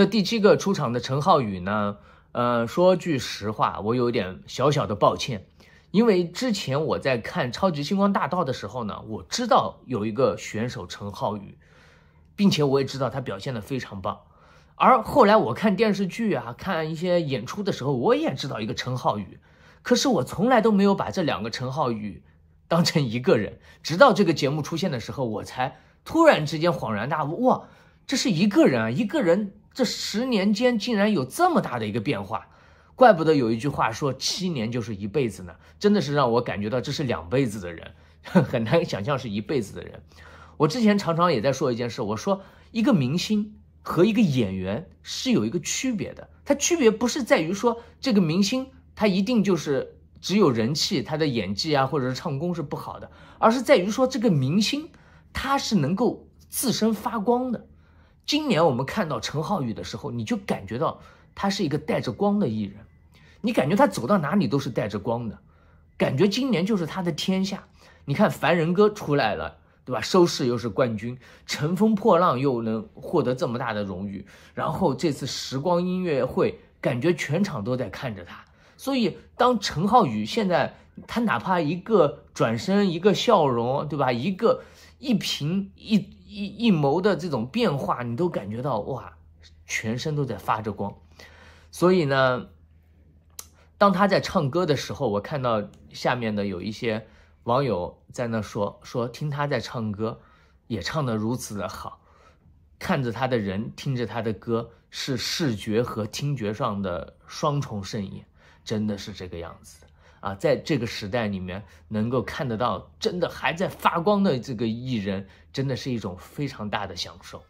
那第七个出场的陈浩宇呢？呃，说句实话，我有点小小的抱歉，因为之前我在看《超级星光大道》的时候呢，我知道有一个选手陈浩宇，并且我也知道他表现的非常棒。而后来我看电视剧啊，看一些演出的时候，我也知道一个陈浩宇，可是我从来都没有把这两个陈浩宇 当成一个人，直到这个节目出现的时候，我才突然之间恍然大悟，哇，这是一个人啊，一个人。这十年间竟然有这么大的一个变化，怪不得有一句话说七年就是一辈子呢，真的是让我感觉到这是两辈子的人，很难想象是一辈子的人。我之前常常也在说一件事，我说一个明星和一个演员是有一个区别的，它区别不是在于说这个明星他一定就是只有人气，他的演技啊或者是唱功是不好的，而是在于说这个明星他是能够自身发光的。今年我们看到陈浩宇的时候，你就感觉到他是一个带着光的艺人，你感觉他走到哪里都是带着光的，感觉今年就是他的天下。你看《凡人歌》出来了，对吧？收视又是冠军，《乘风破浪》又能获得这么大的荣誉，然后这次时光音乐会，感觉全场都在看着他。所以，当陈浩宇现在，他哪怕一个转身，一个笑容，对吧？一个一颦一一一眸的这种变化，你都感觉到哇，全身都在发着光。所以呢，当他在唱歌的时候，我看到下面的有一些网友在那说说，听他在唱歌，也唱得如此的好，看着他的人，听着他的歌，是视觉和听觉上的双重盛宴。真的是这个样子啊！在这个时代里面，能够看得到真的还在发光的这个艺人，真的是一种非常大的享受。